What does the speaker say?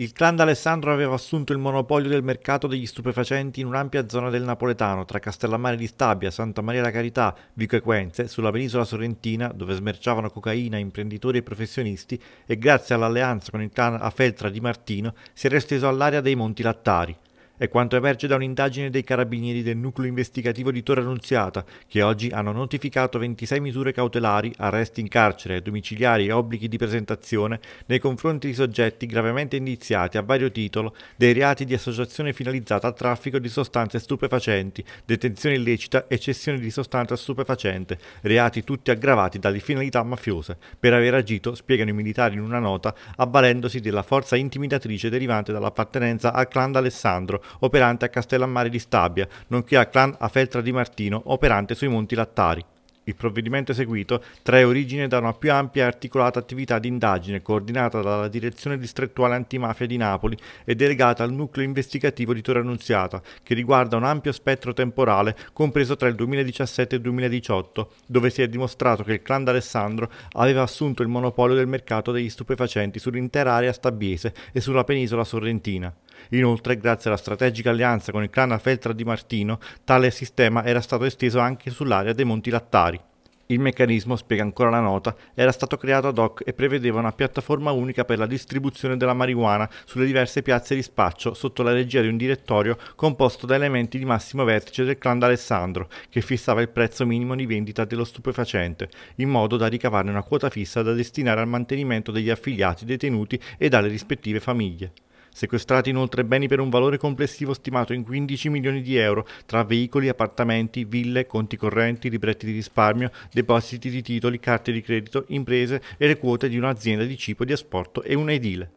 Il clan d'Alessandro aveva assunto il monopolio del mercato degli stupefacenti in un'ampia zona del Napoletano, tra Castellammare di Stabia, Santa Maria la Carità, Vico e Quenze, sulla penisola sorrentina, dove smerciavano cocaina imprenditori e professionisti, e grazie all'alleanza con il clan a Feltra di Martino si era esteso all'area dei Monti Lattari. È quanto emerge da un'indagine dei carabinieri del nucleo investigativo di Torre Annunziata, che oggi hanno notificato 26 misure cautelari, arresti in carcere, domiciliari e obblighi di presentazione nei confronti di soggetti gravemente indiziati a vario titolo dei reati di associazione finalizzata al traffico di sostanze stupefacenti, detenzione illecita e cessione di sostanza stupefacente, reati tutti aggravati dalle finalità mafiose, per aver agito, spiegano i militari in una nota, avvalendosi della forza intimidatrice derivante dall'appartenenza al clan d'Alessandro, operante a Castellammare di Stabia, nonché al clan Afeltra di Martino, operante sui Monti Lattari. Il provvedimento eseguito trae origine da una più ampia e articolata attività di indagine coordinata dalla Direzione Distrettuale Antimafia di Napoli e delegata al nucleo investigativo di Torre Annunziata, che riguarda un ampio spettro temporale compreso tra il 2017 e il 2018, dove si è dimostrato che il clan d'Alessandro aveva assunto il monopolio del mercato degli stupefacenti sull'intera area stabiese e sulla penisola sorrentina. Inoltre, grazie alla strategica alleanza con il clan Feltra di Martino, tale sistema era stato esteso anche sull'area dei Monti Lattari. Il meccanismo, spiega ancora la nota, era stato creato ad hoc e prevedeva una piattaforma unica per la distribuzione della marijuana sulle diverse piazze di spaccio sotto la regia di un direttorio composto da elementi di massimo vertice del clan d'Alessandro, che fissava il prezzo minimo di vendita dello stupefacente, in modo da ricavarne una quota fissa da destinare al mantenimento degli affiliati detenuti e dalle rispettive famiglie. Sequestrati inoltre beni per un valore complessivo stimato in 15 milioni di euro, tra veicoli, appartamenti, ville, conti correnti, libretti di risparmio, depositi di titoli, carte di credito, imprese e le quote di un'azienda di cibo di asporto e un edile.